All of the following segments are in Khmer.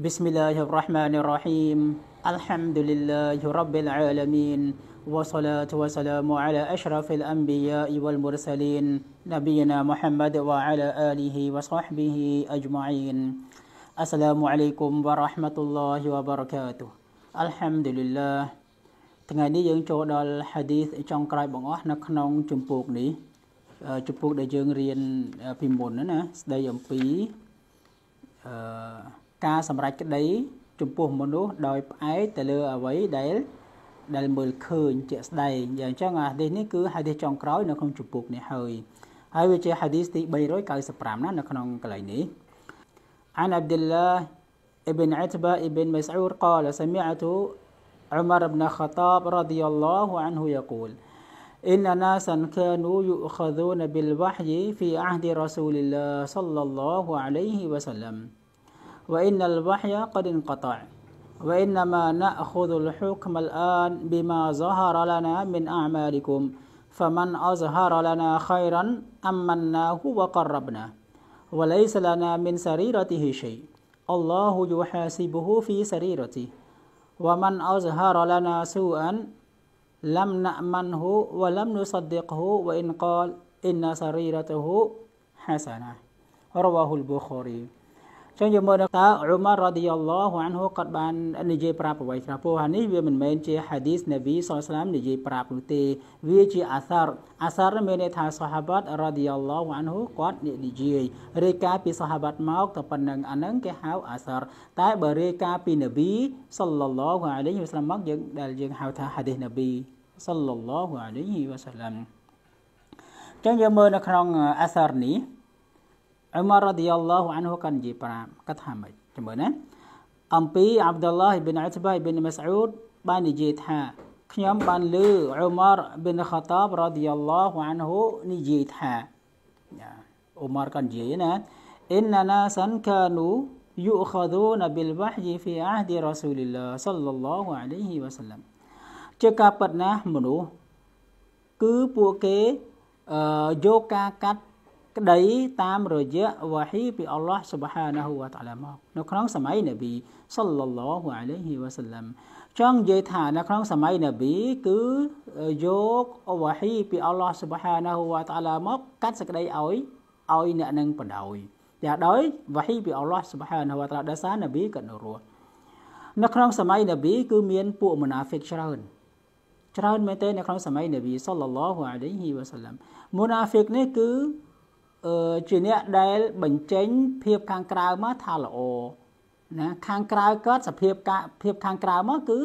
بسم الله الرحمن الرحيم الحمد لله رب العالمين والصلاة والسلام على أشرف الأنبياء والمرسلين نبينا محمد وعلى آله وصحبه أجمعين السلام عليكم ورحمة الله وبركاته الحمد لله تغني جون كراي جمبوك جمبوك ني ថ្ងៃនេះយើងចូលដល់ hadith ចុងក្រោយបងអស់នៅក្នុងជំពូកនេះជំពូកដែលយើងរៀនពីមុនណាស្ដីអំពីអឺការសម្រេចក្តីចំពោះមនុស្សដោយផ្អែកទៅលើអ្វីដែលដែលមើលឃើញជាក់ស្ដែងយ៉ាងចឹងអាហីនេះគឺហាឌីសចុងក្រោយនៅក្នុងជំពូកនេះហើយហើយវាជាហាឌីសទី395ណានៅក្នុងកន្លែងនេះ عن عبد الله ابن عتبة ابن مسعود قال سمعت عمر بن خطاب رضي الله عنه يقول إن ناسا كانوا يؤخذون بالوحي في عهد رسول الله صلى الله عليه وسلم وإن الوحي قد انقطع وإنما نأخذ الحكم الآن بما ظهر لنا من أعمالكم فمن أظهر لنا خيرا أمناه وقربنا وليس لنا من سريرته شيء الله يحاسبه في سريرته ومن أظهر لنا سوءا لم نأمنه ولم نصدقه وإن قال إن سريرته حسنة رواه البخاري ចឹងយើងមើលដល់តើអ៊ុលម៉ារ៉ាឌីយ៉ាឡោះហ៊ានហូគាត់បាននិយាយ ប្រាប់អ្វីខ្លះព្រោះអានេះវាមិនមែនជាហាឌីសនប៊ីសលស្លាមនិយាយប្រាប់នោះទេ វាជាអាសារអាសារមានន័យថាសាហាបាតរ៉ាឌីយ៉ាឡោះហ៊ានហូគាត់និយាយរាយការណ៍ពីសាហាបាតមកទៅប៉ុណ្ណឹងអាហ្នឹងគេហៅអាសារតែបើរាយការណ៍ពីនប៊ីសលឡោះអាឡៃហ៊ីវសាឡាមមក យើងដែលយើងហៅថាហាឌីសនប៊ីសលឡោះអាឡៃហ៊ីវសាឡាមចឹងយើងមើលនៅក្នុងអាសារនេះអ៊ុមាររ៉ាឌីយ៉ាឡោះអានហូកាន់និយាយប្រាប់គាត់ថាម៉េចចាំមើលណាអំពីអាប់ដុលឡាហ៊ីប៊ីនអ៊ុតបាហ៊ីប៊ីនម៉ាស្អ៊ូដបាននិយាយថា ខ្ញុំបានលើអ៊ុមារប៊ីនខាតាបរ៉ាឌីយ៉ាឡោះអានហូនិយាយថាអ៊ុមារកាន់និយាយណាអ៊ីនណាសានកានូ يؤخذون بالوحي في عهد رسول الله صلى الله عليه وسلم ជាការពិតណាស់មនុស្សគឺពួកគេយកការកាត់ក្តីតាមរយៈវ៉ាហ៊ីពីអល់ឡោះស៊ុបហានាហ៊ូវតាឡាមកនៅក្នុងសម័យនប៊ីសល្លឡោះអាឡៃហ៊ីវ៉ាសាឡាំចង់និយាយថា នៅក្នុងសម័យនប៊ីគឺយកវ៉ាហ៊ីពីអល់ឡោះស៊ុបហានាហ៊ូវតាឡាមកកាត់សេចក្តីឲ្យឲ្យ អ្នកនឹងបណ្ដោយតែដោយវ៉ាហ៊ីពីអល់ឡោះស៊ុបហានាហ៊ូវតាឡាដោយសារនប៊ីក៏នៅរស់នៅក្នុងសម័យនប៊ីគឺ មាន ពួកមណាហ្វិកច្រើន ច្រើនមែនទេនៅក្នុងសម័យនប៊ីសល្លឡោះអាឡៃហ៊ីវ៉ាសាឡាំមណាហ្វិកនេះគឺជាអ្នកដែលបញ្ចេញ ភាពខាងក្រៅមកថាល្អណាខាងក្រៅគាត់សភាពកាភាពខាងក្រៅមកគឺ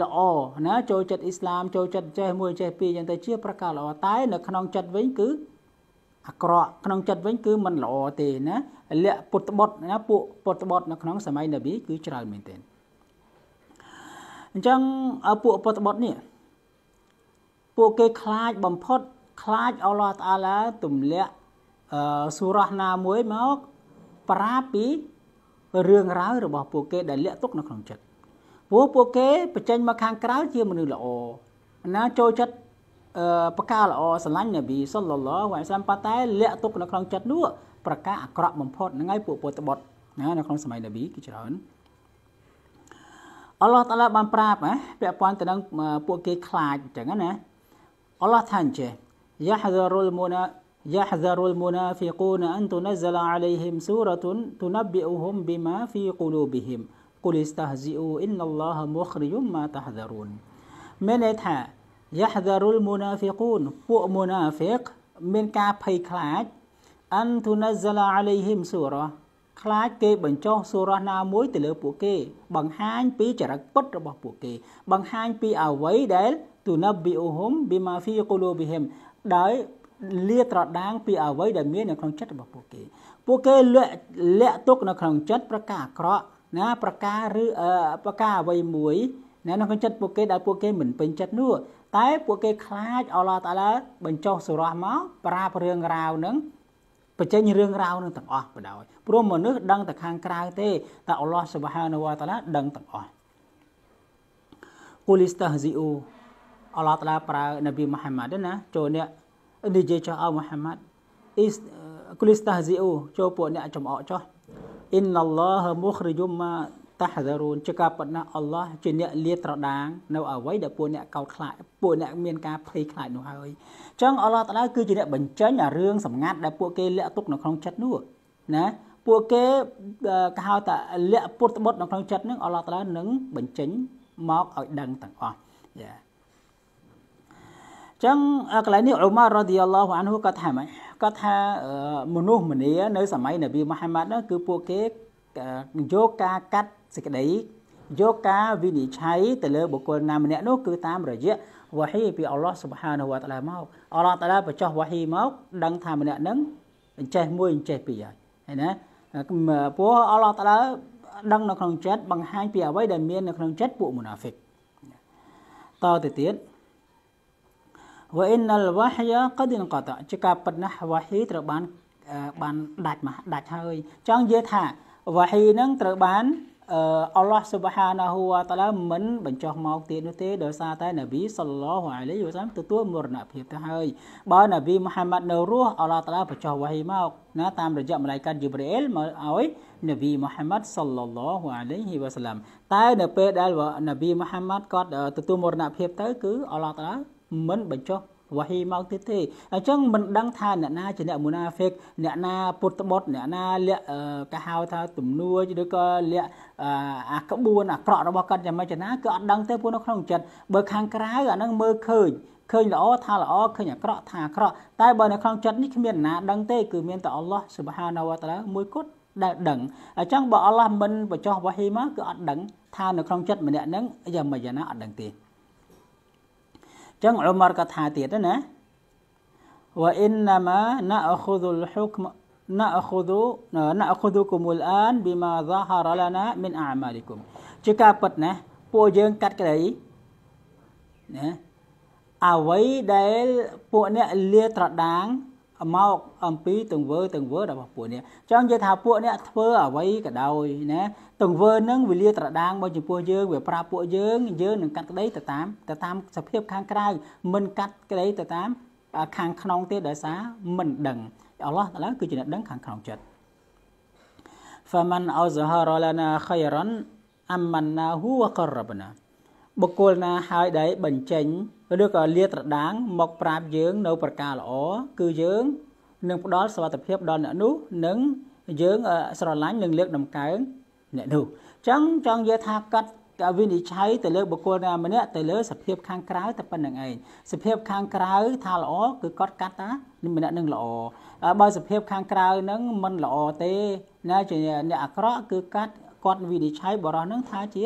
ល្អណាចូលចិត្តអ៊ីស្លាមចូលចិត្តចេះមួយចេះពីរអញ្ចឹងទៅ ជាប្រការល្អតែ នៅក្នុងចិត្តវិញគឺអាក្រក់ក្នុងចិត្តវិញគឺមិនល្អទេណាលក្ខពុទ្ធបុត្រណាពួកពុទ្ធបុត្រនៅក្នុងសម័យនប៊ីគឺច្រើនមែនទែនអញ្ចឹងពួកពុទ្ធបុត្រនេះពួកគេខ្លាចបំផុតខ្លាចអល់ឡោះតាឡាទម្លាក់សូរ៉ាស់ណាមួយមកប្រាប់ពីរឿងរ៉ាវរបស់ពួកគេដែលលាក់ទុកនៅក្នុងចិត្តព្រោះពួកគេបញ្ចេញមកខាងក្រៅជាមនុស្សល្អណាចូលចិត្តប្រការល្អស្រឡាញ់នប៊ីសុលឡឡោះអាយសាំប៉ាតែលាក់ទុកនៅក្នុងចិត្តនោះប្រការអាក្រក់បំផុតហ្នឹងហើយពួកពុទ្ធបុត្រណានៅក្នុងសម័យនប៊ីគឺច្រើនអល់ឡោះតាឡាបានប្រាប់ណាពាក់ព័ន្ធទៅនឹងពួកគេខ្លាចអញ្ចឹងណាអល់ឡោះថាអញ្ចេះយ៉ាហ្សារុលមូណា يحذر المنافقون أن تنزل عليهم سورة تنبئهم بما في قلوبهم قل استهزئوا إن الله مخرج ما تحذرون មែនន័យថា يحذر المنافقون فوء منافق كلاك أن تنزل عليهم سورة بوكي بوكي ខ្លាចគេបញ្ចុះសូរ៉ះណាមួយទៅលើពួកគេបង្ហាញពីចរិតពិតរបស់ពួកគេបង្ហាញពីអ្វីដែលទូណាប៊ីអូហុំប៊ីម៉ាហ្វីកូលូប៊ីហឹមដោយលាត្រដាងពីអ្វីដែលមាននៅក្នុងចិត្តរបស់ពួកគេពួកគេលាក់លាក់ទុកនៅក្នុងចិត្តប្រការអាក្រក់ណាប្រការឬប្រការអ្វីមួយណានៅក្នុងចិត្តពួកគេដែលពួកគេមិនពេញចិត្តនោះ តែពួកគេខ្លាចអល់ឡោះតាឡាបញ្ចុះសុរោះមកប្រាប់រឿងរ៉ាវនឹងបញ្ចេញរឿងរ៉ាវនឹងទាំងអស់បណ្ដោយព្រោះមនុស្សដឹងតែខាងក្រៅទេតែអល់ឡោះសុបហានវតាឡាដឹងទាំងអស់គូលីស្តាហ្ស៊ីអ៊ូអល់ឡោះតាឡាប្រើនប៊ីមូហាម៉ាត់ណាចូលអ្នកនិយាយចោះអោមូហាម៉ាត់អ៊ីគុលីស្តាហ្ស៊ីអូចូលពួកអ្នកចំអកចោះអ៊ីនណឡោះមុខរយុមម៉ាតាហារូនជាការប៉ុណ្ណាអល់ឡោះជាអ្នកលាត្រដាងនៅអ្វីដែលពួកអ្នកកោតខ្លាចពួកអ្នកមានការភ័យខ្លាចនោះហើយអញ្ចឹងអល់ឡោះតាឡាគឺជាអ្នកបញ្ចេញអារឿងសម្ងាត់ដែលពួកគេលាក់ទុកនៅក្នុងចិត្តនោះណាពួកគេគេហៅថាលាក់ពុតបុតនៅក្នុងចិត្តនឹងអល់ឡោះតាឡានឹងបញ្ចេញមកឲ្យដឹងទាំងអស់យ៉ាចឹងកន្លែងនេះអ៊ូម៉ារ៉ាឌីយ៉ាឡោះអានហូគាត់ថាម៉េចគាត់ថាមនុស្សម្នា នៅ សម័យនប៊ីមូហាម៉ាត់នោះគឺពួកគេយកការកាត់សេចក្តីយកការវិនិច្ឆ័យទៅលើបុគ្គលណាម្នាក់នោះគឺតាមរយៈវ៉ាហ៊ីពីអល់ឡោះស៊ុបហានវ៉ាតាឡាមកអល់ឡោះតាឡាបញ្ចុះវ៉ាហ៊ីមកដឹងថាម្នាក់នឹងអញ្ចេះមួយអញ្ចេះពីរហើយឃើញណាព្រោះអល់ឡោះតាឡាដឹងនៅក្នុងចិត្តបង្ហាញពីអ្វីដែលមាននៅក្នុងចិត្តពួកមូណាហ្វិកតទៅទៀតវ៉អ៊ីនលវ៉ាហយ៉ាកឌិនកតជាការប៉ុណ្ណោះវ៉ាហ៊ីត្រូវបានបានដាច់មកដាច់ហើយចង់និយាយថាវ៉ាហ៊ីនឹងត្រូវបានអល់ឡោះស៊ុបហានាហ៊ូវតាឡាមិន បញ្ចុះមកទៀតនោះទេដោយសារតែនប៊ីសល្លោះអាឡៃវ៉ាសាមទទួលមរណភាពទៅហើយបើនប៊ីមូហាម៉ាត់នៅរស់អល់ឡោះតាឡាបញ្ចុះវ៉ាហ៊ីមកណាតាមរយៈមឡាយកាត់យូប្រអ៊ីលមកឲ្យនប៊ីមូហាម៉ាត់សល្លោះអាឡៃវ៉ាសាឡាមតែនៅពេលដែលនប៊ីមូហាម៉ាត់គាត់ទទួលមរណភាពទៅគឺអល់ឡោះតាឡាមិនបញ្ចុះវ៉ាហ៊ីមកទៀតទេអញ្ចឹងមិនដឹងថាអ្នកណាជាអ្នកមូណាហ្វិកអ្នកណាពុតត្បុតអ្នកណាលាក់គេហៅថាទំនួយឬក៏លាក់អាក្បួនអាក្រក់របស់គាត់យ៉ាងម៉េចណាគឺអត់ដឹងទេពួកនៅក្នុងចិត្តបើខាងក្រៅអានឹងមើលឃើញឃើញល្អថាល្អឃើញអាក្រក់ថាអាក្រក់តែបើនៅក្នុងចិត្តនេះគ្មានណាដឹងទេគឺមានតែអល់ឡោះស៊ុបហានាវតាឡាមួយគត់ដែលដឹងអញ្ចឹងបើអល់ឡោះមិនបញ្ចុះវ៉ាហ៊ីមកគឺអត់ដឹងថានៅក្នុងចិត្តម្នាក់ហ្នឹងយ៉ាងម៉េចយ៉ាងណាអត់ដឹងទេចឹងអ៊ុមរក៏ថាទៀតណាវ៉ាអ៊ីនណាម៉ាណាអខូឌុលហុកមណាអខូឌូណាអខូឌូគុមុលអានប៊ីម៉ាហ្សាហារឡាណាមិនអាម៉ាលីគុំជាការពិតណាពួកយើងកាត់ក្តីណាអ្វីដែលពួកអ្នកលាត្រដាងមកអំពីទង្វើទង្វើរបស់ពួកអ្នកចង់និយាយថាពួកអ្នកធ្វើអ្វីក៏ដោយណាទង្វើនឹងវាលាត្រដាងមកចំពោះយើងវាប្រាប់ពួកយើងយើងនឹងកាត់ក្តីទៅតាមទៅតាមសភាព ខាងក្រៅមិនកាត់ក្តីទៅតាម ខាងក្នុងទេដោយសារមិនដឹង អល់ឡោះតាឡាគឺជាអ្នកដឹងខាងក្នុងចិត្ត فمن أظهر لنا خيرا أمناه وقربنا បុគ្គលណាហើយដែលបញ្ចេញឬក៏លាត្រដាងមកប្រាប់យើងនៅប្រការល្អគឺយើងនឹងផ្ដល់សវត្ថភាពដល់អ្នកនោះនិងយើង ស្រឡាញ់និងលើកដំកើងអ្នកនោះអញ្ចឹងចង់និយាយថាកាត់កវិនិច្ឆ័យទៅលើបុគ្គលណាម្នាក់ទៅលើសភាពខាងក្រៅតែប៉ុណ្្នឹងឯងសភាពខាងក្រៅថាល្អគឺគាត់កាត់តាម្នាក់នឹងល្អបើសភាពខាងក្រៅហ្នឹងមិនល្អទេណាជាអ្នកអាក្រក់គឺកាត់គាត់វិនិច្ឆ័យបរិះហ្នឹងថាជា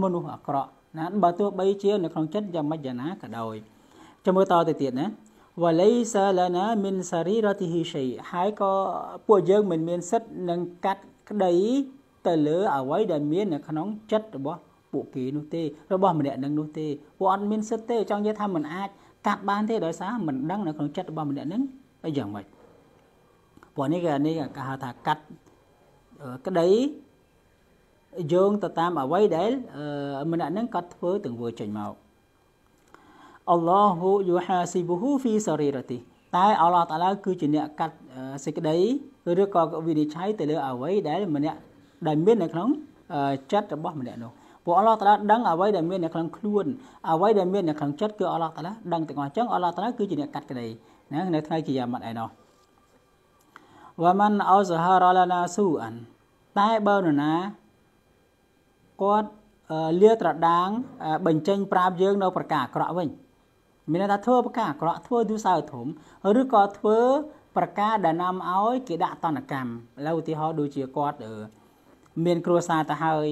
មនុស្សអាក្រក់ណាបើទោះបីជានៅក្នុងចិត្តយ៉ាងម៉េចយ៉ាងណាក៏ដោយចាំមើលតទៅទៀតណាវលៃសាឡាណាមិនសារីរតិហ៊ីសៃហើយក៏ពួកយើងមិនមានសិទ្ធនឹងកាត់ក្តីទៅលើអ្វីដែលមាននៅក្នុងចិត្តរបស់ពួកគេនោះទេរបស់ម្នាក់នឹងនោះទេពួកអត់មានសិទ្ធទេ ចង់និយាយថាមិនអាច កាត់បានទេដោយសារមិនដឹងនៅក្នុងចិត្តរបស់ម្នាក់នឹងអីយ៉ាងម៉េចព្រោះនេះគេនេះគេហៅថាកាត់ក្តីយោងទៅតាមអ្វីដែល ម្នាក់ហ្នឹងគាត់ធ្វើទាំងធ្វើចេញមកអល់ឡោះយូហាស៊ីប៊ូហ៊ូហ្វីសារីរ៉ាទីតែអល់ឡោះតាឡាគឺជាអ្នកកាត់សេចក្តីឬក៏វិនិច្ឆ័យទៅលើអ្វីដែលម្នាក់ដែលមាននៅក្នុងចិត្តរបស់ម្នាក់នោះពួកអល់ឡោះតាឡាដឹងអ្វីដែលមាននៅក្នុងខ្លួនអ្វីដែលមាននៅក្នុងចិត្តគឺអល់ឡោះតាឡាដឹងទាំងអស់អញ្ចឹងអល់ឡោះតាឡាគឺជាអ្នកកាត់ក្តីណានៅថ្ងៃគីយ៉ាម៉ាត់ឯណោះវ៉ាម៉ាន់អោសហារ៉ាឡាណាស៊ូអានតែបើនរណាគាត់លាត្រដាង បញ្ចេញប្រាប់យើងនៅប្រការអាក្រក់វិញ មានន័យថាធ្វើប្រការអាក្រក់ធ្វើទុសោធំឬក៏ធ្វើប្រការដែលនាំឲ្យគេដាក់តនកម្មឥឡូវឧទាហរណ៍ដូចជាគាត់មានគ្រួសារទៅហើយ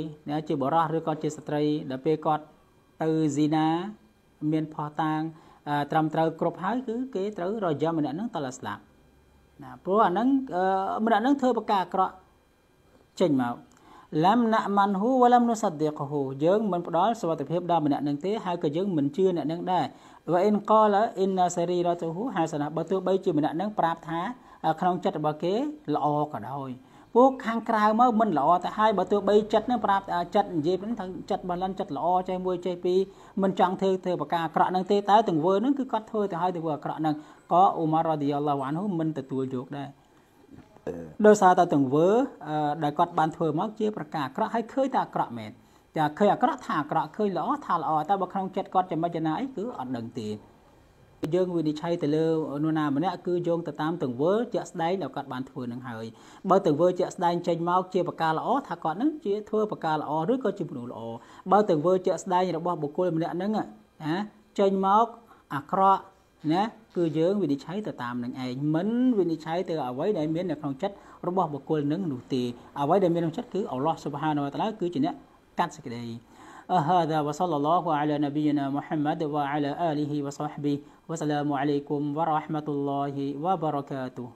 ជាបរោះឬក៏ជាស្ត្រីដល់ពេលគាត់ទៅស៊ីណាមានផោះតាង ត្រឹមត្រូវគ្រប់ហើយគឺ គេត្រូវរយំម្នាក់ហ្នឹងតលស្លាប់ណាព្រោះអាហ្នឹងម្នាក់ហ្នឹងធ្វើប្រការអាក្រក់ចេញមកឡាំណាក់ម៉ាន់ហ៊ូវឡាំនូសាឌីកហ៊ូយើងមិនផ្ដល់សុវត្ថិភាពដល់ម្នាក់នឹងទេហើយក៏យើងមិនជឿអ្នកនឹងដែរវ៉ៃអ៊ីនកលអ៊ីនណាសេរីរ៉តហ៊ូហាសណាបើទោះបីជាម្នាក់នឹងប្រាប់ថាក្នុងចិត្តរបស់គេល្អក៏ដោយពួកខាងក្រៅមកមិនល្អទៅហើយបើទោះបីចិត្តនឹងប្រាប់ចិត្តនិយាយហ្នឹងថាចិត្តបលិនចិត្តល្អចេះមួយចេះពីរមិនចង់ធ្វើធ្វើប្រការអាក្រក់ហ្នឹងទេតែទង្វើហ្នឹងគឺគាត់ធ្វើទៅហើយទង្វើអាក្រក់ហ្នឹងក៏អ៊ូម៉ាររ៉ាឌីយ៉ាឡោះអានហ៊ូមិនទទួលយកដែរដោយសារតែទង្វើដែលគាត់បានធ្វើមកជាប្រការអាក្រក់ហើយឃើញតែអាក្រក់មែនតែឃើញអាក្រក់ថាអាក្រក់ឃើញល្អថាល្អតែបើក្នុងចិត្តគាត់ចំណុចណាអីគឺអត់ដឹងទេយើងវិនិច្ឆ័យទៅលើនោះណាម្នាក់គឺយោងទៅតាមទង្វើជាក់ស្ដែងដែលគាត់បានធ្វើនឹងហើយបើទង្វើជាក់ស្ដែងចេញមកជាប្រការល្អថាគាត់នឹងជាធ្វើប្រការល្អឬក៏ជាមនុស្សល្អបើទង្វើជាក់ស្ដែងរបស់បុគ្គលម្នាក់ហ្នឹងណាចេញមកអាក្រក់ណាគឺយើងវិនិច្ឆ័យទៅតាមនឹងឯងមិនវិនិច្ឆ័យទៅអ្វីដែលមាននៅក្នុងចិត្តរបស់បុគ្គលនឹងនោះទេអ្វីដែលមានក្នុងចិត្តគឺអល់ឡោះសុបហានវតាឡាគឺជាអ្នកកាត់សេចក្តី هذا وصلى الله على نبينا محمد وعلى آله وصحبه وسلام عليكم ورحمة الله وبركاته